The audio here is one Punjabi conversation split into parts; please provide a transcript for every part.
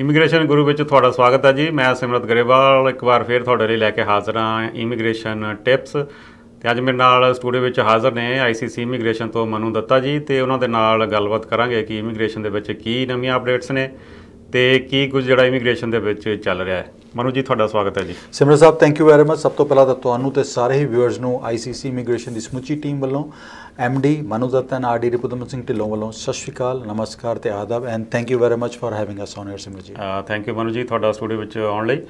ਇਮੀਗ੍ਰੇਸ਼ਨ ਗੁਰੂ ਵਿੱਚ ਤੁਹਾਡਾ ਸਵਾਗਤ ਹੈ ਜੀ ਮੈਂ ਸਿਮਰਤ ਗਰੇਵਾਲ ਇੱਕ ਵਾਰ ਫੇਰ ਤੁਹਾਡੇ ਲਈ ਲੈ ਕੇ ਹਾਜ਼ਰ ਹਾਂ ਇਮੀਗ੍ਰੇਸ਼ਨ ਟਿਪਸ ਤੇ ਅੱਜ ਮੇਰੇ ਨਾਲ ਸਟੂਡੀਓ ਵਿੱਚ ਹਾਜ਼ਰ ਨੇ ਆਈਸੀਸੀ ਇਮੀਗ੍ਰੇਸ਼ਨ ਤੋਂ ਮਨੂ ਦੱਤਾ ਜੀ ਤੇ ਉਹਨਾਂ ਦੇ ਨਾਲ ਗੱਲਬਾਤ ਕਰਾਂਗੇ ਕਿ ਇਮੀਗ੍ਰੇਸ਼ਨ ਦੇ ਵਿੱਚ ਕੀ ਨਵੀਆਂ ਅਪਡੇਟਸ ਨੇ ਤੇ ਕੀ ਕੁਝ ਜਿਹੜਾ ਇਮੀਗ੍ਰੇਸ਼ਨ ਦੇ ਵਿੱਚ ਚੱਲ ਰਿਹਾ ਹੈ ਮਨੋਜ ਜੀ ਤੁਹਾਡਾ ਸਵਾਗਤ ਹੈ ji Simran Sahib thank you very much ਸਭ ਤੋਂ ਪਹਿਲਾਂ ਤਾਂ ਤੁਹਾਨੂੰ ਤੇ ਸਾਰੇ ਹੀ ਵਿਊਅਰਸ ਨੂੰ ਆਈਸੀਸੀ ਇਮੀਗ੍ਰੇਸ਼ਨ ਦੀ ਸਮੁੱਚੀ ਟੀਮ ਵੱਲੋਂ ਐਮਡੀ ਮਨੋਜ ਦਤਨ ਆਰਡੀ ਰਿਪੁਦਮ ਸਿੰਘ ਢਿੱਲੋਂ ਵੱਲੋਂ ਸਤਿ ਸ਼੍ਰੀ ਅਕਾਲ ਨਮਸਕਾਰ ਤੇ ਆਦਾਬ and thank you very much for having us on air Simran ji thank you Manoj ਜੀ ਤੁਹਾਡਾ ਸਟੂਡੀਓ ਵਿੱਚ ਆਉਣ ਲਈ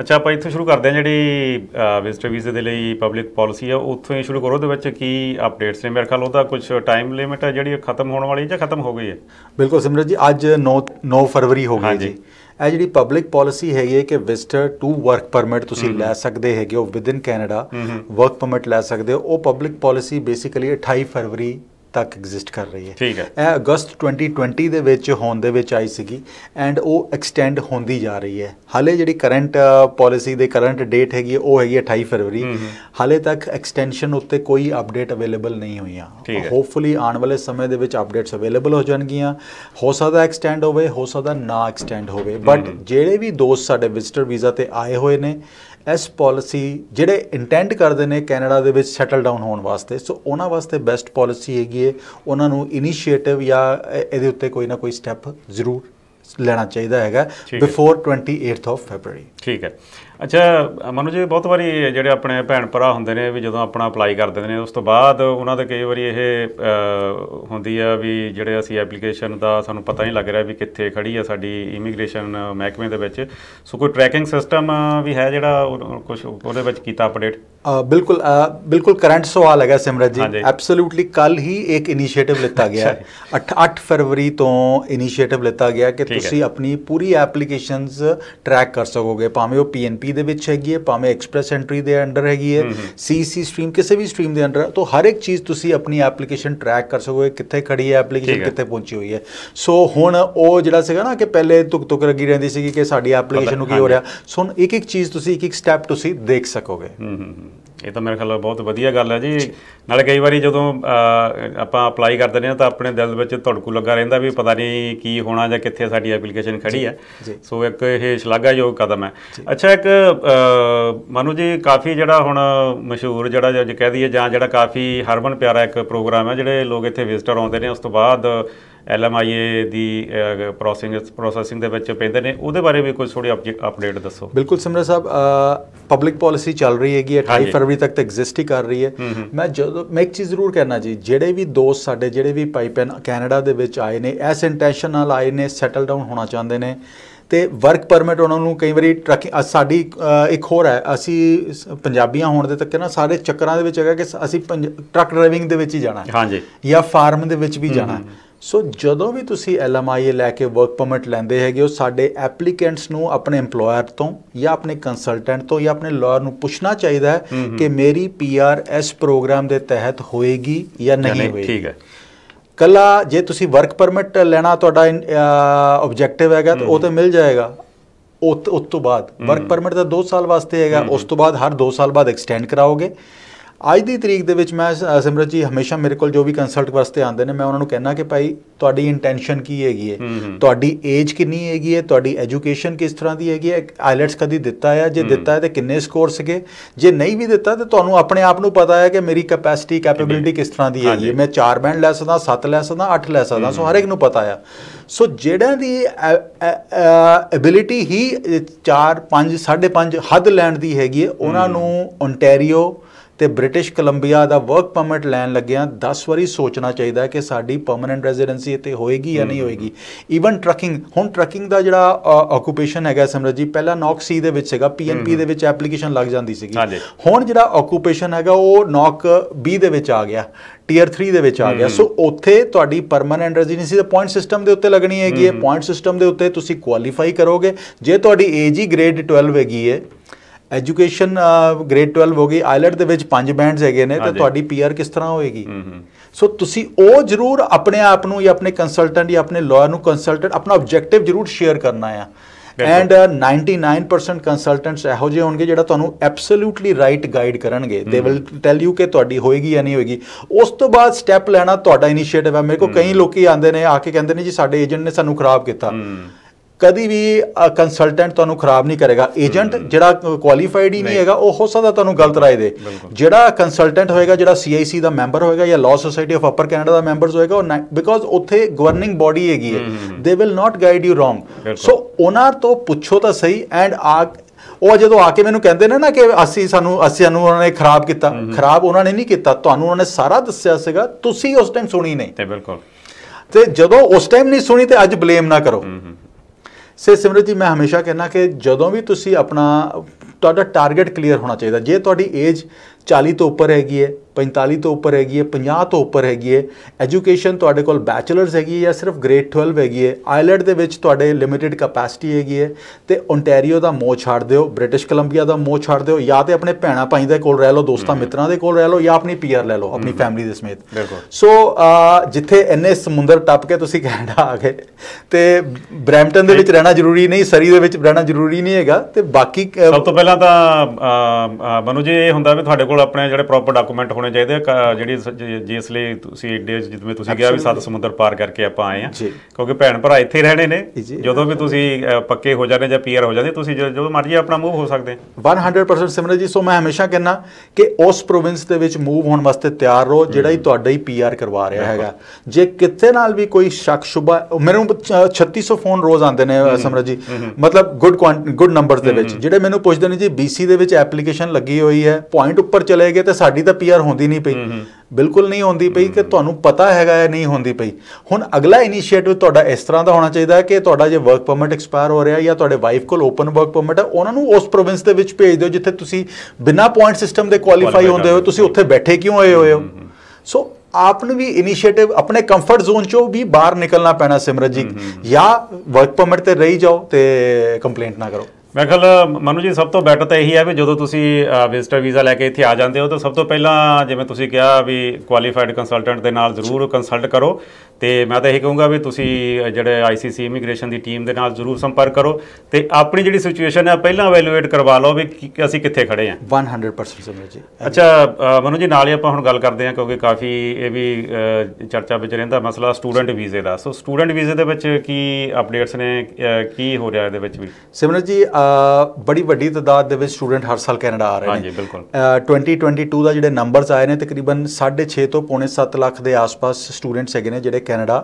ਅੱਛਾ ਆਪਾਂ ਇੱਥੋਂ ਸ਼ੁਰੂ ਕਰਦੇ ਹਾਂ ਜਿਹੜੀ ਵਿਜ਼ਟਰ ਵੀਜ਼ੇ ਦੇ ਲਈ ਪਬਲਿਕ ਪਾਲਿਸੀ ਹੈ ਉੱਥੋਂ ਹੀ ਸ਼ੁਰੂ ਕਰੋ ਉਹਦੇ ਵਿੱਚ ਕੀ ਅਪਡੇਟਸ ਨੇ ਮੇਰੇ ਖਿਆਲ ਉਹਦਾ ਕੁਝ ਟਾਈਮ ਲਿਮਿਟ ਹੈ ਜਿਹੜੀ ਖਤਮ ਹੋਣ ਵਾਲੀ ਹੈ ਜਾਂ ਖਤਮ ਹੋ ਗਈ ਹੈ ਬਿਲਕੁਲ ਸਿਮਰਨ ਜੀ ਅੱਜ 9 9 ਫਰਵਰੀ ਹੋ ਗਈ ਜੀ ਇਹ ਜਿਹੜੀ ਪਬਲਿਕ ਪਾਲਿਸੀ ਹੈਗੀ ਹੈ ਕਿ ਵਿਜ਼ਟਰ ਟੂ ਵਰਕ ਪਰਮਿਟ ਤੁਸੀਂ ਲੈ ਸਕਦੇ ਹੈਗੇ ਹੋ with in Canada work permit ਲੈ ਸਕਦੇ ਹੋ ਉਹ ਪਬਲਿਕ ਪਾਲਿਸੀ ਬੇਸਿਕਲੀ 28 ਫਰਵਰੀ ਤੱਕ ਐਗਜ਼ਿਸਟ ਕਰ ਰਹੀ ਹੈ ਠੀਕ ਹੈ ਇਹ ਅਗਸਤ 2020 ਦੇ ਵਿੱਚ ਹੋਣ ਦੇ ਵਿੱਚ ਆਈ ਸੀਗੀ ਐਂਡ ਉਹ ਐਕਸਟੈਂਡ ਹੁੰਦੀ ਜਾ ਰਹੀ ਹੈ ਹਾਲੇ ਜਿਹੜੀ ਕਰੰਟ ਪਾਲਿਸੀ ਦੇ ਕਰੰਟ ਡੇਟ ਹੈਗੀ ਉਹ ਹੈਗੀ 28 ਫਰਵਰੀ ਹਾਲੇ ਤੱਕ ਐਕਸਟੈਂਸ਼ਨ ਉੱਤੇ ਕੋਈ ਅਪਡੇਟ ਅਵੇਲੇਬਲ ਨਹੀਂ ਹੋਈਆਂ ਹੋਪਫੁਲੀ ਆਉਣ ਵਾਲੇ ਸਮੇਂ ਦੇ ਵਿੱਚ ਅਪਡੇਟਸ ਅਵੇਲੇਬਲ ਹੋ ਜਾਣਗੀਆਂ ਹੋ ਸਕਦਾ ਐਕਸਟੈਂਡ ਹੋਵੇ ਹੋ ਸਕਦਾ ਨਾ ਐਕਸਟੈਂਡ ਹੋਵੇ ਬਟ ਜਿਹੜੇ ਵੀ ਦੋਸਤ ਸਾਡੇ ਵਿਜ਼ਟਰ ਵੀਜ਼ਾ ਤੇ ਆਏ ਹੋਏ ਨੇ ਇਸ ਪਾਲਿਸੀ ਜਿਹੜੇ ਇੰਟੈਂਡ ਕਰਦੇ ਨੇ ਕੈਨੇਡਾ ਦੇ ਵਿੱਚ ਸੈਟਲ ਡਾਊਨ ਹੋਣ ਵਾਸਤੇ ਸੋ ਉਹਨਾਂ ਵਾਸਤੇ ਬੈਸਟ ਪਾਲਿਸੀ ਹੈਗੀ ਏ ਉਹਨਾਂ ਨੂੰ ਇਨੀਸ਼ੀਏਟਿਵ ਜਾਂ ਇਹਦੇ ਉੱਤੇ ਕੋਈ ਨਾ ਕੋਈ ਸਟੈਪ ਜ਼ਰੂਰ ਲੈਣਾ ਚਾਹੀਦਾ ਹੈਗਾ ਬਿਫੋਰ 28th ਆਫ ਫੈਬਰੂਅਰੀ ਠੀਕ ਹੈ ਅੱਛਾ ਮਨੋਜ ਜੀ ਬਹੁਤ ਵਾਰੀ ਜਿਹੜੇ ਆਪਣੇ ਭੈਣ ਭਰਾ ਹੁੰਦੇ ਨੇ ਵੀ ਜਦੋਂ ਆਪਣਾ ਅਪਲਾਈ ਕਰ ਦਿੰਦੇ ਨੇ ਉਸ ਤੋਂ ਬਾਅਦ ਉਹਨਾਂ ਦੇ ਕਈ ਵਾਰੀ ਇਹ ਹੁੰਦੀ ਆ ਵੀ ਜਿਹੜੇ ਅਸੀਂ ਐਪਲੀਕੇਸ਼ਨ ਦਾ ਸਾਨੂੰ ਪਤਾ ਨਹੀਂ ਲੱਗ ਰਿਹਾ ਵੀ ਕਿੱਥੇ ਖੜੀ ਆ ਸਾਡੀ ਇਮੀਗ੍ਰੇਸ਼ਨ ਮਹਿਕਮੇ ਦੇ ਵਿੱਚ ਸੋ ਕੋਈ ਟਰੈਕਿੰਗ ਸਿਸਟਮ ਵੀ ਹੈ ਜਿਹੜਾ ਕੁਝ ਉਹਦੇ ਵਿੱਚ ਕੀਤਾ ਅਪਡੇਟ ਬਿਲਕੁਲ ਬਿਲਕੁਲ ਕਰੰਟ ਸਵਾਲ ਹੈਗਾ ਸਿਮਰਤ ਜੀ ਐਬਸੋਲੂਟਲੀ ਕੱਲ ਹੀ ਇੱਕ ਇਨੀਸ਼ੀਏਟਿਵ ਲਿੱਤਾ ਗਿਆ ਹੈ 8 8 ਫਰਵਰੀ ਤੋਂ ਇਨੀਸ਼ੀਏਟਿਵ ਲਿੱਤਾ ਗਿਆ ਕਿ ਤੁਸੀਂ ਆਪਣੀ ਪੂਰੀ ਐਪਲੀਕੇਸ਼ਨਸ ਟਰੈਕ ਕਰ ਸਕੋਗੇ ਭਾਵੇਂ ਉਹ ਪੀਐਨਪੀ ਦੇ ਵਿੱਚ ਹੈਗੀ ਹੈ ਭਾਵੇਂ ਐਕਸਪ੍ਰੈਸ ਐਂਟਰੀ ਦੇ ਅੰਡਰ ਹੈਗੀ ਹੈ ਸੀਸੀ ਸਟ੍ਰੀਮ ਕਿਸੇ ਵੀ ਸਟ੍ਰੀਮ ਦੇ ਅੰਡਰ ਤੋਂ ਹਰ ਇੱਕ ਚੀਜ਼ ਤੁਸੀਂ ਆਪਣੀ ਐਪਲੀਕੇਸ਼ਨ ਟਰੈਕ ਕਰ ਸਕੋਗੇ ਕਿੱਥੇ ਖੜੀ ਹੈ ਐਪਲੀਕੇਸ਼ਨ ਕਿੱਥੇ ਪਹੁੰਚੀ ਹੋਈ ਹੈ ਸੋ ਹੁਣ ਉਹ ਜਿਹੜਾ ਸੀਗਾ ਨਾ ਕਿ ਪਹਿਲੇ ਤੁਕ ਤੁਕ ਰਗੀ ਰਹਿੰਦੀ ਸੀ ਕਿ ਸਾਡੀ ਐਪਲੀਕੇਸ਼ਨ ਨੂੰ ਕੀ ਹੋ ਰਿਹਾ ਸੋ ਇੱਕ ਇੱਕ ਚੀਜ਼ ਤੁਸੀਂ ਇੱਕ ਇੱਕ ਸਟੈਪ ਤੁਸੀਂ ਦੇਖ ਸਕੋਗੇ ਹੂੰ ਹੂੰ ਇਹ ਤਾਂ ਮੇਰੇ ਖਿਆਲ ਬਹੁਤ ਵਧੀਆ ਗੱਲ ਹੈ ਜੀ ਨਾਲੇ ਕਈ ਵਾਰੀ ਜਦੋਂ ਆਪਾਂ ਅਪਲਾਈ ਕਰਦੇ ਨੇ ਤਾਂ ਆਪਣੇ ਦਿਲ ਵਿੱਚ ਧੜਕੂ ਲੱਗਾ ਰਹਿੰਦਾ ਵੀ ਪਤਾ ਨਹੀਂ ਕੀ ਹੋਣਾ ਜਾਂ ਕਿੱਥੇ ਸਾਡੀ ਐਪਲੀਕੇਸ਼ਨ ਖੜੀ ਹੈ ਸੋ ਇੱਕ ਇਹ ਸ਼ਲਾਘਾਯੋਗ ਕਦਮ ਹੈ ਅੱਛਾ ਇੱਕ ਮਨੂ ਜੀ ਕਾਫੀ ਜਿਹੜਾ ਹੁਣ ਮਸ਼ਹੂਰ ਜਿਹੜਾ ਜੇ ਕਹਿ ਦਈਏ ਜਾਂ ਜਿਹੜਾ ਕਾਫੀ ਹਰਮਨ ਪਿਆਰਾ ਇੱਕ ਪ੍ਰੋਗਰਾਮ ਹੈ ਜਿਹੜੇ ਲੋਕ ਇੱਥੇ ਵਿਜ਼ਟਰ ਆਉਂਦੇ ਨੇ ਉਸ ਤੋਂ ਬਾਅਦ ਐਲਐਮਆਈਏ ਦੀ ਪ੍ਰੋਸੈਸਿੰਗ ਪ੍ਰੋਸੈਸਿੰਗ ਦੇ ਵਿੱਚ ਪੈਂਦੇ ਨੇ ਉਹਦੇ ਬਾਰੇ ਵੀ ਕੋਈ ਥੋੜੀ ਅਪਡੇਟ ਦੱਸੋ ਬਿਲਕੁਲ ਸਿਮਰਨ ਸਾਹਿਬ ਪਬਲਿਕ ਪਾਲਿਸੀ ਚੱਲ ਰਹੀ ਹੈਗੀ 28 ਫਰਵਰੀ ਤੱਕ ਤਾਂ ਐਗਜ਼ਿਸਟ ਹੀ ਕਰ ਰਹੀ ਹੈ ਮੈਂ ਜਦੋਂ ਮੈਂ ਇੱਕ ਚੀਜ਼ ਜ਼ਰੂਰ ਕਹਿਣਾ ਜੀ ਜਿਹੜੇ ਵੀ ਦੋਸਤ ਸਾਡੇ ਜਿਹੜੇ ਵੀ ਪਾਈਪਨ ਕੈਨੇਡਾ ਦੇ ਵਿੱਚ ਆਏ ਨੇ ਐਸ ਇੰਟੈਂਸ਼ਨ ਨਾਲ ਆਏ ਨੇ ਸੈਟਲ ਡਾਊਨ ਹੋਣਾ ਚਾਹੁੰਦੇ ਨੇ ਤੇ ਵਰਕ ਪਰਮਿਟ ਉਹਨਾਂ ਨੂੰ ਕਈ ਵਾਰੀ ਟਰੱਕ ਸਾਡੀ ਇੱਕ ਹੋਰ ਹੈ ਅਸੀਂ ਪੰਜਾਬੀਆਂ ਹੋਣ ਦੇ ਤੱਕ ਨਾ ਸਾਰੇ ਚੱਕਰਾਂ ਦੇ ਵਿੱਚ ਹੈਗਾ ਕਿ ਅਸੀਂ ਟਰੱਕ ਡਰਾਈਵਿੰਗ ਦੇ ਵਿੱਚ ਹੀ ਜਾਣਾ ਹਾਂਜੀ ਜਾਂ ਫਾਰਮ ਦੇ ਵਿੱਚ ਵੀ ਜਾਣਾ ਸੋ ਜਦੋਂ ਵੀ ਤੁਸੀਂ ਐਲਐਮਆਈਏ ਲੈ ਕੇ ਵਰਕ ਪਰਮਿਟ ਲੈਂਦੇ ਹੈਗੇ ਉਹ ਸਾਡੇ ਐਪਲੀਕੈਂਟਸ ਨੂੰ ਆਪਣੇ EMPLOYER ਤੋਂ ਜਾਂ ਆਪਣੇ ਕੰਸਲਟੈਂਟ ਤੋਂ ਜਾਂ ਆਪਣੇ ਲਾਅਰ ਨੂੰ ਪੁੱਛਣਾ ਚਾਹੀਦਾ ਹੈ ਕਿ ਮੇਰੀ ਐਸ ਪ੍ਰੋਗਰਾਮ ਦੇ ਤਹਿਤ ਹੋਏਗੀ ਜਾਂ ਨਹੀਂ ਹੋਏਗੀ ਠੀਕ ਹੈ ਕੱਲਾ ਜੇ ਤੁਸੀਂ ਵਰਕ ਪਰਮਿਟ ਲੈਣਾ ਤੁਹਾਡਾ ਆਬਜੈਕਟਿਵ ਹੈਗਾ ਤਾਂ ਉਹ ਤੇ ਮਿਲ ਜਾਏਗਾ ਉਸ ਤੋਂ ਬਾਅਦ ਵਰਕ ਪਰਮਿਟ ਦਾ 2 ਸਾਲ ਵਾਸਤੇ ਹੈਗਾ ਉਸ ਤੋਂ ਬਾਅਦ ਹਰ 2 ਸਾਲ ਬਾਅਦ ਐਕਸਟੈਂਡ ਕਰਾਓਗੇ ਅੱਜ ਦੀ ਤਰੀਕ ਦੇ ਵਿੱਚ ਮੈਂ ਸਿਮਰਤ ਜੀ ਹਮੇਸ਼ਾ ਮੇਰੇ ਕੋਲ ਜੋ ਵੀ ਕੰਸਲਟ ਵਾਸਤੇ ਆਉਂਦੇ ਨੇ ਮੈਂ ਉਹਨਾਂ ਨੂੰ ਕਹਿਣਾ ਕਿ ਭਾਈ ਤੁਹਾਡੀ ਇੰਟੈਂਸ਼ਨ ਕੀ ਹੈਗੀ ਹੈ ਤੁਹਾਡੀ ਏਜ ਕਿੰਨੀ ਹੈਗੀ ਹੈ ਤੁਹਾਡੀ ਐਜੂਕੇਸ਼ਨ ਕਿਸ ਤਰ੍ਹਾਂ ਦੀ ਹੈਗੀ ਹੈ ਆਇਲਟਸ ਕਦੀ ਦਿੱਤਾ ਹੈ ਜੇ ਦਿੱਤਾ ਹੈ ਤੇ ਕਿੰਨੇ ਸਕੋਰ ਸੀਗੇ ਜੇ ਨਹੀਂ ਵੀ ਦਿੱਤਾ ਤੇ ਤੁਹਾਨੂੰ ਆਪਣੇ ਆਪ ਨੂੰ ਪਤਾ ਹੈ ਕਿ ਮੇਰੀ ਕੈਪੈਸਿਟੀ ਕੈਪੇਬਿਲਿਟੀ ਕਿਸ ਤਰ੍ਹਾਂ ਦੀ ਹੈਗੀ ਮੈਂ 4 ਬੈਂਡ ਲੈ ਸਕਦਾ 7 ਲੈ ਸਕਦਾ 8 ਲੈ ਸਕਦਾ ਸੋ ਹਰ ਇੱਕ ਨੂੰ ਪਤਾ ਆ ਸੋ ਜਿਹੜਾਂ ਦੀ ਐਬਿਲਿਟੀ ਹੀ 4 5 5.5 ਹੱਦ ਲੈਣ ਦੀ ਹੈਗੀ ਹੈ ਉਹਨਾਂ ਨੂੰ ਓਨਟਾਰੀਓ ਤੇ ਬ੍ਰਿਟਿਸ਼ ਕੋਲੰਬੀਆ ਦਾ ਵਰਕ ਪਰਮਿਟ ਲੈਣ ਲੱਗਿਆਂ 10 ਵਾਰੀ ਸੋਚਣਾ ਚਾਹੀਦਾ ਕਿ ਸਾਡੀ ਪਰਮਨੈਂਟ ਰੈਜ਼ੀਡੈਂਸੀ ਇੱਥੇ ਹੋਏਗੀ ਜਾਂ ਨਹੀਂ ਹੋਏਗੀ ਈਵਨ ਟਰਕਿੰਗ ਹੁਣ ਟਰਕਿੰਗ ਦਾ ਜਿਹੜਾ ਆਕੂਪੇਸ਼ਨ ਹੈਗਾ ਸਮਰਜ ਜੀ ਪਹਿਲਾਂ ਨੌਕ ਸੀ ਦੇ ਵਿੱਚ ਹੈਗਾ ਪੀਐਨਪੀ ਦੇ ਵਿੱਚ ਐਪਲੀਕੇਸ਼ਨ ਲੱਗ ਜਾਂਦੀ ਸੀਗੀ ਹੁਣ ਜਿਹੜਾ ਆਕੂਪੇਸ਼ਨ ਹੈਗਾ ਉਹ ਨੌਕ ਬੀ ਦੇ ਵਿੱਚ ਆ ਗਿਆ ਟੀਅਰ 3 ਦੇ ਵਿੱਚ ਆ ਗਿਆ ਸੋ ਉੱਥੇ ਤੁਹਾਡੀ ਪਰਮਨੈਂਟ ਰੈਜ਼ੀਡੈਂਸੀ ਦਾ ਪੁਆਇੰਟ ਸਿਸਟਮ ਦੇ ਉੱਤੇ ਲੱਗਣੀ ਹੈਗੀ ਹੈ ਪੁਆਇੰਟ ਸਿਸਟਮ ਦੇ ਉੱਤੇ ਤੁਸੀਂ ਕੁਆਲੀਫਾਈ ਕਰੋਗੇ ਜੇ ਤੁਹਾਡੀ ਏਜ ਹੀ ਗ੍ਰੇਡ 12 ਹੈਗੀ ਹੈ ਐਜੂਕੇਸ਼ਨ ਗ੍ਰੇਡ 12 ਹੋ ਗਈ ਆਇਲਟ ਦੇ ਵਿੱਚ ਪੰਜ ਬੈਂਡਸ ਹੈਗੇ ਨੇ ਤੇ ਤੁਹਾਡੀ ਪੀਆਰ ਕਿਸ ਤਰ੍ਹਾਂ ਹੋਏਗੀ ਸੋ ਤੁਸੀਂ ਉਹ ਜ਼ਰੂਰ ਆਪਣੇ ਆਪ ਨੂੰ ਜਾਂ ਆਪਣੇ ਕੰਸਲਟੈਂਟ ਜਾਂ ਆਪਣੇ ਲਾਇਰ ਨੂੰ ਕੰਸਲਟੈਂਟ ਆਪਣਾ ਆਬਜੈਕਟਿਵ ਜ਼ਰੂਰ ਸ਼ੇਅਰ ਕਰਨਾ ਆ ਐਂਡ 99% ਕੰਸਲਟੈਂਟਸ ਇਹੋ ਜਿਹੇ ਹੋਣਗੇ ਜਿਹੜਾ ਤੁਹਾਨੂੰ ਐਬਸੋਲੂਟਲੀ ਰਾਈਟ ਗਾਈਡ ਕਰਨਗੇ ਦੇ ਵਿਲ ਟੈਲ ਯੂ ਕਿ ਤੁਹਾਡੀ ਹੋਏਗੀ ਜਾਂ ਨਹੀਂ ਹੋਏਗੀ ਉਸ ਤੋਂ ਬਾਅਦ ਸਟੈਪ ਲੈਣਾ ਤੁਹਾਡਾ ਇਨੀਸ਼ੀਏਟਿਵ ਹੈ ਮੇਰੇ ਕੋਲ ਕਈ ਲੋਕੀ ਆਂਦੇ ਨੇ ਆ ਕੇ ਕਹਿੰਦੇ ਨੇ ਜੀ ਸਾਡੇ ਏਜੰਟ ਨੇ ਸਾਨੂੰ ਖਰਾਬ ਕੀਤਾ ਕਦੀ ਵੀ ਕੰਸਲਟੈਂਟ ਤੁਹਾਨੂੰ ਖਰਾਬ ਨਹੀਂ ਕਰੇਗਾ ਏਜੰਟ ਜਿਹੜਾ ਕੁਆਲੀਫਾਈਡ ਹੀ ਨਹੀਂ ਹੈਗਾ ਉਹ ਹੋ ਸਕਦਾ ਤੁਹਾਨੂੰ ਗਲਤ ਰਾਏ ਦੇ ਜਿਹੜਾ ਕੰਸਲਟੈਂਟ ਹੋਏਗਾ ਜਿਹੜਾ ਸੀਆਈਸੀ ਦਾ ਮੈਂਬਰ ਹੋਏਗਾ ਜਾਂ law society of Upper Canada ਦਾ ਮੈਂਬਰਸ ਹੋਏਗਾ ਉਹ ਬਿਕੋਜ਼ ਉੱਥੇ ਗਵਰਨਿੰਗ ਬਾਡੀ ਹੈਗੀ ਹੈ they will not guide you wrong so ਉਹਨਾਂ ਤੋਂ ਪੁੱਛੋ ਤਾਂ ਸਹੀ ਐਂਡ ਆ ਉਹ ਜਦੋਂ ਆ ਕੇ ਮੈਨੂੰ ਕਹਿੰਦੇ ਨੇ ਨਾ ਕਿ ਅਸੀਂ ਸਾਨੂੰ ਅਸੀਂ ਨੂੰ ਉਹਨਾਂ ਨੇ ਖਰਾਬ ਕੀਤਾ ਖਰਾਬ ਉਹਨਾਂ ਨੇ ਨਹੀਂ ਕੀਤਾ ਤੁਹਾਨੂੰ ਉਹਨਾਂ ਨੇ ਸਾਰਾ ਦੱਸਿਆ ਸੀਗਾ ਤੁਸੀਂ ਉਸ ਟਾਈਮ ਸੁਣੀ ਨਹੀਂ ਤੇ ਬਿਲਕੁਲ ਤੇ ਜਦੋਂ ਉਸ ਟਾਈਮ ਨਹੀਂ ਸੁਣੀ ਤੇ ਅੱਜ ਬਲੇਮ ਨਾ ਕਰੋ ਸੇ ਸਿਮਰਤੀ ਮੈਂ ਹਮੇਸ਼ਾ ਕਹਿਣਾ ਕਿ ਜਦੋਂ ਵੀ ਤੁਸੀਂ ਆਪਣਾ ਤੁਹਾਡਾ ਟਾਰਗੇਟ ਕਲੀਅਰ ਹੋਣਾ ਚਾਹੀਦਾ ਜੇ ਤੁਹਾਡੀ ਏਜ 40 ਤੋਂ ਉੱਪਰ ਹੈਗੀ ਹੈ 45 ਤੋਂ ਉੱਪਰ ਹੈਗੀ ਹੈ 50 ਤੋਂ ਉੱਪਰ ਹੈਗੀ ਹੈ ਐਜੂਕੇਸ਼ਨ ਤੁਹਾਡੇ ਕੋਲ ਬੈਚਲਰਸ ਹੈਗੀ ਹੈ ਜਾਂ ਸਿਰਫ ਗ੍ਰੇਡ 12 ਹੈਗੀ ਹੈ ਆਇਲੈਂਡ ਦੇ ਵਿੱਚ ਤੁਹਾਡੇ ਲਿਮਿਟਿਡ ਕਪੈਸਿਟੀ ਹੈਗੀ ਹੈ ਤੇ ਓਨਟਾਰੀਓ ਦਾ ਮੋਹ ਛੱਡ ਦਿਓ ਬ੍ਰਿਟਿਸ਼ ਕੋਲੰਬੀਆ ਦਾ ਮੋਹ ਛੱਡ ਦਿਓ ਜਾਂ ਤੇ ਆਪਣੇ ਭੈਣਾ ਭਾਈ ਦੇ ਕੋਲ ਰਹਿ ਲਓ ਦੋਸਤਾਂ ਮਿੱਤਰਾਂ ਦੇ ਕੋਲ ਰਹਿ ਲਓ ਜਾਂ ਆਪਣੀ ਪੀਆਰ ਲੈ ਲਓ ਆਪਣੀ ਫੈਮਿਲੀ ਦੇ ਸਮੇਤ ਸੋ ਜਿੱਥੇ ਇੰਨੇ ਸਮੁੰਦਰ ਟੱਪ ਕੇ ਤੁਸੀਂ ਕੈਨੇਡਾ ਆ ਗਏ ਤੇ ਬ੍ਰੈਂਟਨ ਦੇ ਵਿੱਚ ਰਹਿਣਾ ਜ਼ਰੂਰੀ ਨਹੀਂ ਸਰੀ ਦੇ ਵਿੱਚ ਰਹਿਣਾ ਜ਼ਰੂਰੀ ਨਹੀਂ ਹੈਗਾ ਤੇ ਬਾਕੀ ਸਭ ਤੋਂ ਪਹਿਲਾਂ ਪਹਿਲਾਂ ਤਾਂ ਮਨੂ ਜੀ ਇਹ ਹੁੰਦਾ ਵੀ ਤੁਹਾਡੇ ਕੋਲ ਆਪਣੇ ਜਿਹੜੇ ਪ੍ਰੋਪਰ ਡਾਕੂਮੈਂਟ ਹੋਣੇ ਚਾਹੀਦੇ ਜਿਹੜੀ ਜਿਸ ਲਈ ਤੁਸੀਂ ਏਡੇ ਜਿਵੇਂ ਤੁਸੀਂ ਗਿਆ ਵੀ ਸੱਤ ਸਮੁੰਦਰ ਪਾਰ ਕਰਕੇ ਆਪਾਂ ਆਏ ਆ ਕਿਉਂਕਿ ਭੈਣ ਭਰਾ ਇੱਥੇ ਰਹਿਣੇ ਨੇ ਜਦੋਂ ਵੀ ਤੁਸੀਂ ਪੱਕੇ ਹੋ ਜਾਣੇ ਜਾਂ ਪੀਆਰ ਹੋ ਜਾਂਦੇ ਤੁਸੀਂ ਜਦੋਂ ਮਰਜ਼ੀ ਆਪਣਾ ਮੂਵ ਹੋ ਸਕਦੇ 100% ਸਿਮਰਨ ਜੀ ਸੋ ਮੈਂ ਹਮੇਸ਼ਾ ਕਹਿੰਨਾ ਕਿ ਉਸ ਪ੍ਰੋਵਿੰਸ ਦੇ ਵਿੱਚ ਮੂਵ ਹੋਣ ਵਾਸਤੇ ਤਿਆਰ ਰਹੋ ਜਿਹੜਾ ਹੀ ਤੁਹਾਡਾ ਹੀ ਪੀਆਰ ਕਰਵਾ ਰਿਹਾ ਹੈਗਾ ਜੇ ਕਿਤੇ ਨਾਲ ਵੀ ਕੋਈ ਸ਼ੱਕ ਸ਼ੁਬਾ ਮੈਨੂੰ 3600 ਫੋਨ ਰੋਜ਼ ਆਉਂਦੇ ਨੇ ਸਿਮਰਨ ਜੀ ਮਤਲਬ ਗੁੱਡ ਗੁੱਡ ਨੰਬਰਸ ਦੇ ਵਿੱਚ ਜਿਹੜੇ ਮੈਨੂੰ ਪੁੱਛਦੇ ਨੇ ਜੇ BC ਦੇ ਵਿੱਚ ਐਪਲੀਕੇਸ਼ਨ ਲੱਗੀ ਹੋਈ ਹੈ ਪੁਆਇੰਟ ਉੱਪਰ ਚਲੇ ਗਏ ਤੇ ਸਾਡੀ ਤਾਂ ਪੀਆਰ ਹੁੰਦੀ ਨਹੀਂ ਪਈ ਬਿਲਕੁਲ ਨਹੀਂ ਹੁੰਦੀ ਪਈ ਕਿ ਤੁਹਾਨੂੰ ਪਤਾ ਹੈਗਾ ਹੈ ਨਹੀਂ ਹੁੰਦੀ ਪਈ ਹੁਣ ਅਗਲਾ ਇਨੀਸ਼ੀਏਟਿਵ ਤੁਹਾਡਾ ਇਸ ਤਰ੍ਹਾਂ ਦਾ ਹੋਣਾ ਚਾਹੀਦਾ ਹੈ ਕਿ ਤੁਹਾਡਾ ਜੇ ਵਰਕ ਪਰਮਿਟ ਐਕਸਪਾਇਰ ਹੋ ਰਿਹਾ ਜਾਂ ਤੁਹਾਡੇ ਵਾਈਫ ਕੋਲ ਓਪਨ ਵਰਕ ਪਰਮਿਟ ਹੈ ਉਹਨਾਂ ਨੂੰ ਉਸ ਪ੍ਰੋਵਿੰਸ ਦੇ ਵਿੱਚ ਭੇਜ ਦਿਓ ਜਿੱਥੇ ਤੁਸੀਂ ਬਿਨਾਂ ਪੁਆਇੰਟ ਸਿਸਟਮ ਦੇ ਕੁਆਲੀਫਾਈ ਹੁੰਦੇ ਹੋ ਤੁਸੀਂ ਉੱਥੇ ਬੈਠੇ ਕਿਉਂ ਆਏ ਹੋਏ ਹੋ ਸੋ ਆਪ ਨੂੰ ਵੀ ਇਨੀਸ਼ੀਏਟਿਵ ਆਪਣੇ ਕੰਫਰਟ ਜ਼ੋਨ ਚੋਂ ਵੀ ਬਾਹਰ ਨਿਕਲਣਾ ਪੈਣਾ ਸਿਮਰਤ ਜੀ ਜਾਂ ਵਰਕ ਪਰਮਿਟ ਤੇ ਰਹੀ ਜਾਓ ਤੇ ਕੰਪਲੇਂਟ ਨਾ ਕਰੋ ਮੈਂ ਖਲ ਮਨੂ ਜੀ ਸਭ ਤੋਂ ਬੈਟਰ ਤਾਂ ਇਹੀ ਹੈ ਵੀ ਜਦੋਂ ਤੁਸੀਂ ਵਿਜ਼ਟਰ ਵੀਜ਼ਾ ਲੈ ਕੇ ਇੱਥੇ ਆ ਜਾਂਦੇ ਹੋ ਤਾਂ ਸਭ ਤੋਂ ਪਹਿਲਾਂ ਜਿਵੇਂ ਤੁਸੀਂ ਕਿਹਾ ਵੀ ਕੁਆਲੀਫਾਈਡ ਕੰਸਲਟੈਂਟ ਦੇ ਨਾਲ ਜ਼ਰੂਰ ਕੰਸਲਟ ਕਰੋ ਤੇ ਮੈਂ ਤਾਂ ਇਹ ਕਹੂੰਗਾ ਵੀ ਤੁਸੀਂ ਜਿਹੜੇ ਆਈਸੀਸੀ ਇਮੀਗ੍ਰੇਸ਼ਨ ਦੀ ਟੀਮ ਦੇ ਨਾਲ ਜ਼ਰੂਰ ਸੰਪਰਕ ਕਰੋ ਤੇ ਆਪਣੀ ਜਿਹੜੀ ਸਿਚੁਏਸ਼ਨ ਹੈ ਪਹਿਲਾਂ ਇਵੈਲੂਏਟ ਕਰਵਾ ਲਓ ਵੀ ਅਸੀਂ ਕਿੱਥੇ ਖੜੇ ਆ 100% ਸਮਝ ਜੀ ਅੱਛਾ ਮਨੂ ਜੀ ਨਾਲ ਹੀ ਆਪਾਂ ਹੁਣ ਗੱਲ ਕਰਦੇ ਆ ਕਿਉਂਕਿ ਕਾਫੀ ਇਹ ਵੀ ਚਰਚਾ ਵਿੱਚ ਰਹਿੰਦਾ ਮਸਲਾ ਸਟੂਡੈਂਟ ਵੀਜ਼ੇ ਦਾ ਸੋ ਸਟੂਡੈਂਟ ਵੀਜ਼ੇ ਦੇ ਵਿੱਚ ਕੀ ਅਪਡੇਟਸ ਨੇ ਕੀ ਹੋ ਰਿਹਾ ਇਹਦੇ ਵਿੱਚ ਵੀ ਸਿਮਰਨ ਜੀ ਬੜੀ ਵੱਡੀ ਤਦਾਦ ਦੇ ਵਿੱਚ ਸਟੂਡੈਂਟ ਹਰ ਸਾਲ ਕੈਨੇਡਾ ਆ ਰਹੇ ਨੇ ਹਾਂਜੀ ਬਿਲਕੁਲ 2022 ਦਾ ਜਿਹੜੇ ਨੰਬਰਸ ਆਏ ਨੇ ਤਕਰੀਬਨ 6.5 ਤੋਂ 7 ਲੱਖ ਦੇ ਆਸ-ਪਾਸ ਸਟੂਡੈਂਟਸ ਹੈਗੇ ਨੇ ਜਿਹੜੇ ਕੈਨੇਡਾ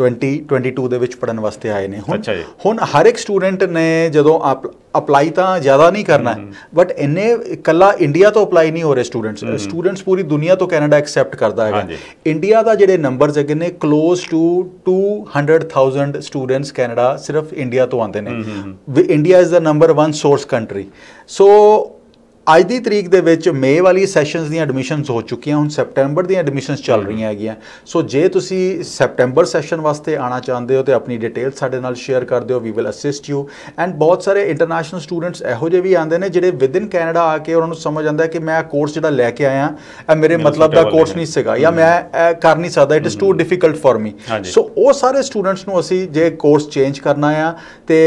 2022 ਦੇ ਵਿੱਚ ਪੜਨ ਵਾਸਤੇ ਆਏ ਨੇ ਹੁਣ ਹੁਣ ਹਰ ਇੱਕ ਸਟੂਡੈਂਟ ਨੇ ਜਦੋਂ ਅਪਲਾਈ ਤਾਂ ਜ਼ਿਆਦਾ ਨਹੀਂ ਕਰਨਾ ਬਟ ਇੰਨੇ ਇਕੱਲਾ ਇੰਡੀਆ ਤੋਂ ਅਪਲਾਈ ਨਹੀਂ ਹੋ ਰਹੇ ਸਟੂਡੈਂਟਸ ਸਟੂਡੈਂਟਸ ਪੂਰੀ ਦੁਨੀਆ ਤੋਂ ਕੈਨੇਡਾ ਐਕਸੈਪਟ ਕਰਦਾ ਹੈਗਾ ਇੰਡੀਆ ਦਾ ਜਿਹੜੇ ਨੰਬਰਸ ਹੈਗੇ ਨੇ ক্লোਜ਼ ਟੂ 200000 ਸਟੂਡੈਂਟਸ ਕੈਨੇਡਾ ਸਿਰਫ ਇੰਡੀਆ ਤੋਂ ਆਉਂਦੇ ਨੇ India is the number 1 source country so ਅੱਜ ਦੀ ਤਰੀਕ ਦੇ ਵਿੱਚ ਮੇ ਵਾਲੀ ਸੈਸ਼ਨਸ ਦੀਆਂ ਐਡਮਿਸ਼ਨਸ ਹੋ ਚੁੱਕੀਆਂ ਹੁਣ ਸੈਪਟੈਂਬਰ ਦੀਆਂ ਐਡਮਿਸ਼ਨਸ ਚੱਲ ਰਹੀਆਂ ਹੈਗੀਆਂ ਸੋ ਜੇ ਤੁਸੀਂ ਸੈਪਟੈਂਬਰ ਸੈਸ਼ਨ ਵਾਸਤੇ ਆਣਾ ਚਾਹੁੰਦੇ ਹੋ ਤੇ ਆਪਣੀ ਡਿਟੇਲ ਸਾਡੇ ਨਾਲ ਸ਼ੇਅਰ ਕਰ ਦਿਓ we will assist you and ਬਹੁਤ ਸਾਰੇ ਇੰਟਰਨੈਸ਼ਨਲ ਸਟੂਡੈਂਟਸ ਇਹੋ ਜਿਹੇ ਵੀ ਆਉਂਦੇ ਨੇ ਜਿਹੜੇ ਵਿਦਿਨ ਕੈਨੇਡਾ ਆ ਕੇ ਉਹਨਾਂ ਨੂੰ ਸਮਝ ਆਉਂਦਾ ਕਿ ਮੈਂ ਕੋਰਸ ਜਿਹੜਾ ਲੈ ਕੇ ਆਇਆ ਇਹ ਮੇਰੇ ਮਤਲਬ ਦਾ ਕੋਰਸ ਨਹੀਂ ਸੀਗਾ ਜਾਂ ਮੈਂ ਇਹ ਕਰ ਨਹੀਂ ਸਕਦਾ it is too difficult for me so ਉਹ ਸਾਰੇ ਸਟੂਡੈਂਟਸ ਨੂੰ ਅਸੀਂ ਜੇ ਕੋਰਸ ਚੇਂਜ ਕਰਨਾ ਆ ਤੇ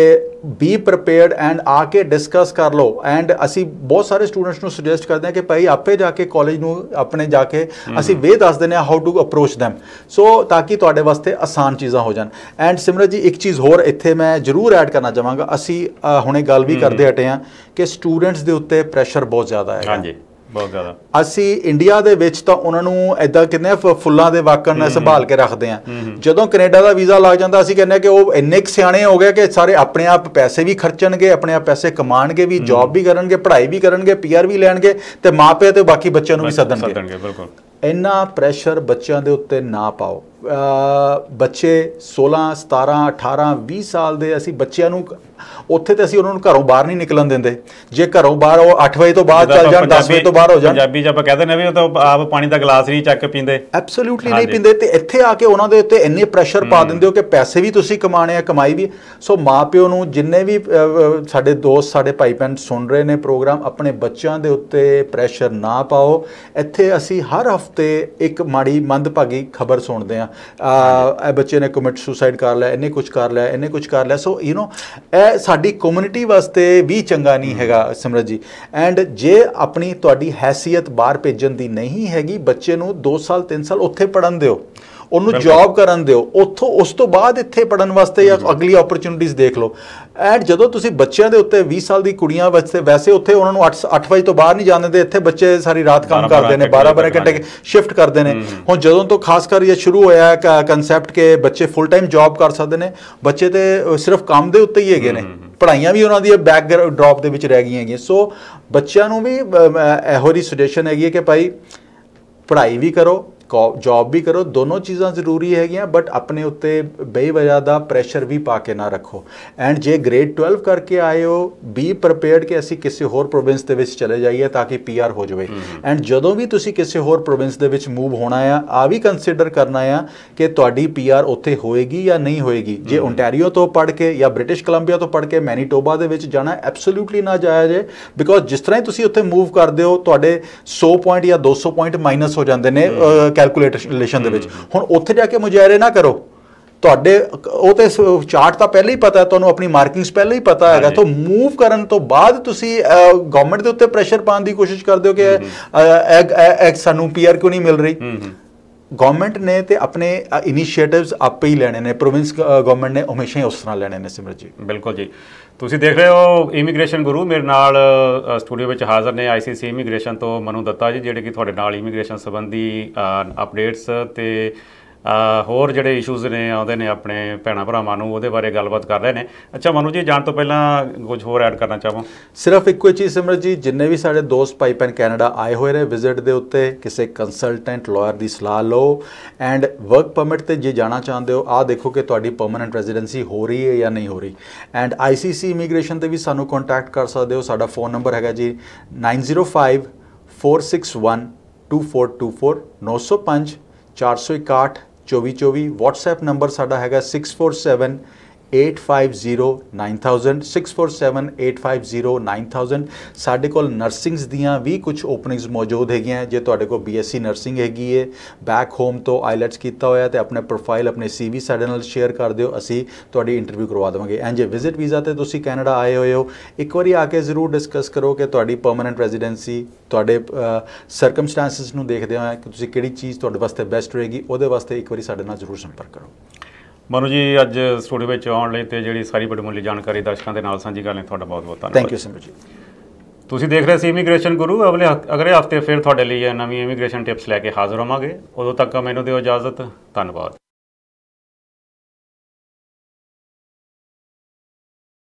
ਬੀ ਪ੍ਰੀਪੇਅਰਡ ਐਂਡ ਆ ਕੇ ਡਿਸਕਸ ਕਰ ਲਓ ਐਂਡ ਅਸੀਂ ਬਹੁਤ ਸਾਰੇ ਸਟੂਡੈਂਟਸ ਨੂੰ ਸੁਜੈਸਟ ਕਰਦੇ ਹਾਂ ਕਿ ਭਾਈ ਆਪੇ ਜਾ ਕੇ ਕਾਲਜ ਨੂੰ ਆਪਣੇ ਜਾ ਕੇ ਅਸੀਂ ਵੇ ਦੱਸ ਦਿੰਦੇ ਹਾਂ how to approach them so ਤਾਂ ਕਿ ਤੁਹਾਡੇ ਵਾਸਤੇ ਆਸਾਨ ਚੀਜ਼ਾਂ ਹੋ ਜਾਣ ਐਂਡ ਸਿਮਰਤ ਜੀ ਇੱਕ ਚੀਜ਼ ਹੋਰ ਇੱਥੇ ਮੈਂ ਜ਼ਰੂਰ ਐਡ ਕਰਨਾ ਚਾਹਾਂਗਾ ਅਸੀਂ ਹੁਣੇ ਗੱਲ ਵੀ ਕਰਦੇ ਹਟੇ ਹਾਂ ਕਿ ਸਟੂਡੈਂਟਸ ਦੇ ਉੱਤੇ ਪ੍ਰੈਸ਼ਰ ਬਹੁਤ ਜ਼ਿਆਦਾ ਹੈ ਹਾਂਜੀ ਬਹੁਤ ਜ਼ਿਆਦਾ ਅਸੀਂ ਇੰਡੀਆ ਦੇ ਵਿੱਚ ਤਾਂ ਉਹਨਾਂ ਨੂੰ ਐਦਾਂ ਕਹਿੰਦੇ ਆ ਫੁੱਲਾਂ ਦੇ ਵਾਕਣ ਸੰਭਾਲ ਕੇ ਰੱਖਦੇ ਆ ਜਦੋਂ ਕੈਨੇਡਾ ਦਾ ਵੀਜ਼ਾ ਲੱਗ ਜਾਂਦਾ ਅਸੀਂ ਕਹਿੰਦੇ ਆ ਕਿ ਉਹ ਇੰਨੇ ਕਿ ਸਿਆਣੇ ਹੋ ਗਏ ਕਿ ਸਾਰੇ ਆਪਣੇ ਆਪ ਪੈਸੇ ਵੀ ਖਰਚਣਗੇ ਆਪਣੇ ਆਪ ਪੈਸੇ ਕਮਾਣਗੇ ਵੀ ਜੌਬ ਵੀ ਕਰਨਗੇ ਪੜ੍ਹਾਈ ਵੀ ਕਰਨਗੇ ਪੀਆਰ ਵੀ ਲੈਣਗੇ ਤੇ ਮਾਪੇ ਤੇ ਬਾਕੀ ਬੱਚਿਆਂ ਨੂੰ ਵੀ ਸੱਦਣਗੇ ਬਿਲਕੁਲ ਇੰਨਾ ਪ੍ਰੈਸ਼ਰ ਬੱਚਿਆਂ ਦੇ ਉੱਤੇ ਨਾ ਪਾਓ ਬੱਚੇ 16 17 18 20 ਸਾਲ ਦੇ ਅਸੀਂ ਬੱਚਿਆਂ ਨੂੰ ਉੱਥੇ ਤੇ ਅਸੀਂ ਉਹਨਾਂ ਨੂੰ ਘਰੋਂ ਬਾਹਰ ਨਹੀਂ ਨਿਕਲਣ ਦਿੰਦੇ ਜੇ ਘਰੋਂ ਬਾਹਰ ਉਹ 8 ਵਜੇ ਤੋਂ ਬਾਅਦ ਚੱਲ ਜਾਣ 10 ਵਜੇ ਤੋਂ ਬਾਹਰ ਹੋ ਜਾਣ ਪੰਜਾਬੀ ਜੇ ਆਪਾਂ ਕਹਿੰਦੇ ਨੇ ਵੀ ਉਹ ਤਾਂ ਆਪ ਪਾਣੀ ਦਾ ਗਲਾਸ ਨਹੀਂ ਚੱਕ ਪੀਂਦੇ ਐਬਸੋਲੂਟਲੀ ਨਹੀਂ ਪੀਂਦੇ ਤੇ ਇੱਥੇ ਆ ਕੇ ਉਹਨਾਂ ਦੇ ਉੱਤੇ ਇੰਨੇ ਪ੍ਰੈਸ਼ਰ ਪਾ ਦਿੰਦੇ ਹੋ ਕਿ ਪੈਸੇ ਵੀ ਤੁਸੀਂ ਕਮਾਣੇ ਆ ਕਮਾਈ ਵੀ ਸੋ ਮਾਪਿਓ ਨੂੰ ਜਿੰਨੇ ਵੀ ਸਾਡੇ ਦੋਸਤ ਸਾਡੇ ਭਾਈ ਭੈਣ ਸੁਣ ਰਹੇ ਨੇ ਪ੍ਰੋਗਰਾਮ ਆਪਣੇ ਬੱਚਿਆਂ ਦੇ ਉੱਤੇ ਪ੍ਰੈਸ਼ਰ ਨਾ ਪਾਓ ਇੱਥੇ ਅਸੀਂ ਹਰ ਹਫਤੇ ਇੱਕ ਮਾੜੀ ਮੰਦਭਾਗੀ ਖਬਰ ਸੁਣਦੇ ਆ ਇਹ ਬੱਚੇ ਨੇ ਕਮਿਟ ਸੁਸਾਈਡ ਕਰ ਲਿਆ ਇਹਨੇ ਕੁਝ ਕਰ ਲਿਆ ਇਹਨੇ ਕੁਝ ਕਰ ਲਿਆ ਸੋ ਯੂ نو ਇਹ ਸਾਡੀ ਕਮਿਊਨਿਟੀ ਵਾਸਤੇ ਵੀ ਚੰਗਾ ਨਹੀਂ ਹੈਗਾ ਸਮਰਤ ਜੀ ਐਂਡ ਜੇ ਆਪਣੀ ਤੁਹਾਡੀ ਹੈਸੀਅਤ ਬਾਹਰ ਭੇਜਣ ਦੀ ਨਹੀਂ ਹੈਗੀ ਬੱਚੇ ਨੂੰ 2 ਸਾਲ 3 ਸਾਲ ਉੱਥੇ ਪੜਨ ਦਿਓ ਉਹਨੂੰ ਜੌਬ ਕਰਨ ਦਿਓ ਉੱਥੋਂ ਉਸ ਤੋਂ ਬਾਅਦ ਇੱਥੇ ਪੜਨ ਵਾਸਤੇ ਜਾਂ ਅਗਲੀ ਓਪਰਚੁਨਿਟੀਆਂ ਦੇਖ ਲਓ ਐਡ ਜਦੋਂ ਤੁਸੀਂ ਬੱਚਿਆਂ ਦੇ ਉੱਤੇ 20 ਸਾਲ ਦੀ ਕੁੜੀਆਂ ਵਾਸਤੇ ਵੈਸੇ ਉੱਥੇ ਉਹਨਾਂ ਨੂੰ 8 8 ਵਜੇ ਤੋਂ ਬਾਹਰ ਨਹੀਂ ਜਾਣ ਦਿੰਦੇ ਇੱਥੇ ਬੱਚੇ ਸਾਰੀ ਰਾਤ ਕੰਮ ਕਰਦੇ ਨੇ 12 12 ਘੰਟੇ ਸ਼ਿਫਟ ਕਰਦੇ ਨੇ ਹੁਣ ਜਦੋਂ ਤੋਂ ਖਾਸ ਕਰ ਇਹ ਸ਼ੁਰੂ ਹੋਇਆ ਹੈ ਕਨਸੈਪਟ ਕਿ ਬੱਚੇ ਫੁੱਲ ਟਾਈਮ ਜੌਬ ਕਰ ਸਕਦੇ ਨੇ ਬੱਚੇ ਤੇ ਸਿਰਫ ਕੰਮ ਦੇ ਉੱਤੇ ਹੀ ਹੈਗੇ ਨੇ ਪੜਾਈਆਂ ਵੀ ਉਹਨਾਂ ਦੀ ਬੈਕ ਡ੍ਰੌਪ ਦੇ ਵਿੱਚ ਰਹਿ ਗਈਆਂ ਹੈਗੀਆਂ ਸੋ ਬੱਚਿਆਂ ਨੂੰ ਵੀ ਇਹੋ ਜਿਹੀ ਸੁਜੈਸ਼ਨ ਹੈਗੀ ਹੈ ਕਿ ਭਾਈ ਪੜ੍ਹਾਈ ਵੀ ਕਰੋ ਜੌਬ ਵੀ ਕਰੋ ਦੋਨੋਂ ਚੀਜ਼ਾਂ ਜ਼ਰੂਰੀ ਹੈਗੀਆਂ ਬਟ ਆਪਣੇ ਉੱਤੇ ਬੇਵਜ੍ਹਾ ਦਾ ਪ੍ਰੈਸ਼ਰ ਵੀ ਪਾ ਕੇ ਨਾ ਰੱਖੋ ਐਂਡ ਜੇ ਗ੍ਰੇਡ 12 ਕਰਕੇ ਆਏ ਹੋ ਬੀ ਪ੍ਰਪੇਅਰਡ ਕਿ ਅਸੀਂ ਕਿਸੇ ਹੋਰ ਪ੍ਰੋਵਿੰਸ ਦੇ ਵਿੱਚ ਚਲੇ ਜਾਈਏ ਤਾਂ ਕਿ ਪੀਆਰ ਹੋ ਜਾਵੇ ਐਂਡ ਜਦੋਂ ਵੀ ਤੁਸੀਂ ਕਿਸੇ ਹੋਰ ਪ੍ਰੋਵਿੰਸ ਦੇ ਵਿੱਚ ਮੂਵ ਹੋਣਾ ਆ ਆ ਵੀ ਕੰਸੀਡਰ ਕਰਨਾ ਆ ਕਿ ਤੁਹਾਡੀ ਪੀਆਰ ਉੱਥੇ ਹੋਏਗੀ ਜਾਂ ਨਹੀਂ ਹੋਏਗੀ ਜੇ ਓਨਟਾਰੀਓ ਤੋਂ ਪੜ ਕੇ ਜਾਂ ਬ੍ਰਿਟਿਸ਼ ਕੋਲੰਬੀਆ ਤੋਂ ਪੜ ਕੇ ਮੈਨੀਟੋਬਾ ਦੇ ਵਿੱਚ ਜਾਣਾ ਐਬਸੋਲੂਟਲੀ ਨਾ ਜਾਇਆ ਜੇ ਬਿਕੋਜ਼ ਜਿਸ ਤਰ੍ਹਾਂ ਹੀ ਤੁਸੀਂ ਉੱਥੇ ਮੂਵ ਕਰਦੇ ਹੋ ਤੁਹਾਡੇ 100 ਪੁਆਇੰਟ ਜਾਂ 200 ਪੁਆਇੰਟ ਮਾਈਨਸ ਹੋ ਜਾਂਦੇ ਨੇ ਕੈਲਕੂਲੇਸ਼ਨ ਦੇ ਵਿੱਚ ਹੁਣ ਉੱਥੇ ਜਾ ਕੇ ਮੁਜਾਇਰੇ ਨਾ ਕਰੋ ਤੁਹਾਡੇ ਉਹ ਤੇ ਚਾਰਟ ਤਾਂ ਪਹਿਲਾਂ ਹੀ ਪਤਾ ਹੈ ਤੁਹਾਨੂੰ ਆਪਣੀ ਮਾਰਕਿੰਗਸ ਪਹਿਲਾਂ ਹੀ ਪਤਾ ਹੈਗਾ ਤਾਂ ਮੂਵ ਕਰਨ ਤੋਂ ਬਾਅਦ ਤੁਸੀਂ ਗਵਰਨਮੈਂਟ ਦੇ ਉੱਤੇ ਪ੍ਰੈਸ਼ਰ ਪਾਉਣ ਦੀ ਕੋਸ਼ਿਸ਼ ਕਰਦੇ ਹੋ ਕਿ ਇਹ ਸਾਨੂੰ ਪੀਆਰ ਕਿਉਂ ਨਹੀਂ ਮਿਲ ਰਹੀ ਗਵਰਨਮੈਂਟ ਨੇ ਤੇ ਆਪਣੇ ਇਨੀਸ਼ੀਏਟਿਵਸ ਆਪੇ ਹੀ ਲੈਣੇ ਨੇ ਪ੍ਰੋਵਿੰਸ ਗਵਰਨਮੈਂਟ ਨੇ ਹਮੇਸ਼ਾ ਹੀ ਉਸ ਤਰ੍ਹਾਂ ਲੈਣੇ ਨੇ ਸਿਮਰਤ ਜੀ ਬਿਲਕੁਲ ਜੀ ਤੁਸੀਂ ਦੇਖ ਰਹੇ ਹੋ ਇਮੀਗ੍ਰੇਸ਼ਨ ਗੁਰੂ ਮੇਰੇ ਨਾਲ ਸਟੂਡੀਓ ਵਿੱਚ ਹਾਜ਼ਰ ਨੇ ਆਈਸੀਸੀ ਇਮੀਗ੍ਰੇਸ਼ਨ ਤੋਂ ਮਨੂ ਦੱਤਾ ਜੀ ਜਿਹੜੇ ਕਿ ਤੁਹਾਡੇ ਨਾਲ ਇਮੀਗ੍ਰੇਸ਼ਨ ਸੰਬੰਧੀ ਅਪਡੇਟਸ ਤੇ ਹੋਰ ਜਿਹੜੇ ਇਸ਼ੂਜ਼ ਨੇ ਆਉਂਦੇ ਨੇ ਆਪਣੇ ਭੈਣਾ ਭਰਾਵਾਂ ਨੂੰ ਉਹਦੇ ਬਾਰੇ ਗੱਲਬਾਤ ਕਰ ਰਹੇ ਨੇ ਅੱਛਾ ਮਨੂ ਜੀ ਜਾਣ ਤੋਂ ਪਹਿਲਾਂ ਕੁਝ ਹੋਰ ਐਡ ਕਰਨਾ ਚਾਹਾਂ ਸਿਰਫ ਇੱਕੋ ਚੀਜ਼ ਸਿਮਰ ਜੀ ਜਿੰਨੇ ਵੀ ਸਾਡੇ ਦੋਸਤ ਪਾਈਪ ਐਂਡ ਕੈਨੇਡਾ ਆਏ ਹੋਏ ਨੇ ਵਿਜ਼ਿਟ ਦੇ ਉੱਤੇ ਕਿਸੇ ਕੰਸਲਟੈਂਟ ਲਾਇਰ ਦੀ ਸਲਾਹ ਲਓ ਐਂਡ ਵਰਕ ਪਰਮਿਟ ਤੇ ਜੇ ਜਾਣਾ ਚਾਹੁੰਦੇ ਹੋ ਆ ਦੇਖੋ ਕਿ ਤੁਹਾਡੀ ਪਰਮਨੈਂਟ ਰੈਜ਼ੀਡੈਂਸੀ ਹੋ ਰਹੀ ਹੈ ਜਾਂ ਨਹੀਂ ਹੋ ਰਹੀ ਐਂਡ ਆਈਸੀਸੀ ਇਮੀਗ੍ਰੇਸ਼ਨ ਤੇ ਵੀ ਸਾਨੂੰ ਕੰਟੈਕਟ ਕਰ ਸਕਦੇ ਹੋ ਸਾਡਾ ਫੋਨ ਨੰਬਰ ਹੈਗਾ ਜੀ 905 461 2424 905 461 2424 WhatsApp ਨੰਬਰ ਸਾਡਾ ਹੈਗਾ 6471 850900 647850900 ਸਾਡੇ ਕੋਲ ਨਰਸਿੰਗਸ ਦੀਆਂ ਵੀ ਕੁਝ ਓਪਨਿੰਗਸ ਮੌਜੂਦ ਹੈਗੀਆਂ ਜੇ ਤੁਹਾਡੇ ਕੋਲ ਬੀਐਸਸੀ ਨਰਸਿੰਗ ਹੈਗੀ ਹੈ ਬੈਕ ਹੋਮ ਤੋਂ ਆਇਲਟਸ ਕੀਤਾ ਹੋਇਆ ਤੇ ਆਪਣੇ ਪ੍ਰੋਫਾਈਲ ਆਪਣੇ ਸੀਵੀ ਸਾਡੇ ਨਾਲ ਸ਼ੇਅਰ ਕਰ ਦਿਓ ਅਸੀਂ ਤੁਹਾਡੀ ਇੰਟਰਵਿਊ ਕਰਵਾ ਦੇਵਾਂਗੇ ਐਂ ਜੇ ਵਿਜ਼ਿਟ ਵੀਜ਼ਾ ਤੇ ਤੁਸੀਂ ਕੈਨੇਡਾ ਆਏ ਹੋਏ ਹੋ ਇੱਕ ਵਾਰੀ ਆ ਕੇ ਜ਼ਰੂਰ ਡਿਸਕਸ ਕਰੋ ਕਿ ਤੁਹਾਡੀ ਪਰਮਨੈਂਟ ਰੈਜ਼ੀਡੈਂਸੀ ਤੁਹਾਡੇ ਸਰਕਮਸਟੈਂਸਸ ਨੂੰ ਦੇਖਦੇ ਹੋਏ ਕਿ ਤੁਸੀਂ ਕਿਹੜੀ ਚੀਜ਼ ਤੁਹਾਡੇ ਵਾਸਤੇ ਬੈਸਟ ਰਹੇਗੀ ਉਹਦੇ ਵਾਸਤੇ ਇੱਕ ਵਾਰੀ ਸਾਡੇ ਨਾਲ ਜ਼ਰੂਰ ਸੰਪਰਕ ਕਰੋ ਮਨੂ ਜੀ ਅੱਜ ਸਟੂਡੀਓ ਵਿੱਚ ਆਉਣ ਲਈ ਤੇ ਜਿਹੜੀ ਸਾਰੀ ਮੁੱਲੀ ਜਾਣਕਾਰੀ ਦਰਸ਼ਕਾਂ ਦੇ ਨਾਲ ਸਾਂਝੀ ਕਰਨ ਲਈ ਤੁਹਾਡਾ ਬਹੁਤ-ਬਹੁਤ ਧੰਨਵਾਦ ਥੈਂਕ ਯੂ ਸਿਮਰ ਜੀ ਤੁਸੀਂ ਦੇਖ ਰਹੇ ਸੀ ਇਮੀਗ੍ਰੇਸ਼ਨ ਗੁਰੂ ਅਗਲੇ ਅਗਲੇ ਹਫਤੇ ਫਿਰ ਤੁਹਾਡੇ ਲਈ ਨਵੀਂ ਇਮੀਗ੍ਰੇਸ਼ਨ ਟਿਪਸ ਲੈ ਕੇ ਹਾਜ਼ਰ ਹੋਵਾਂਗੇ ਉਦੋਂ ਤੱਕ ਮੈਨੂੰ ਦਿਓ ਇਜਾਜ਼ਤ ਧੰਨਵਾਦ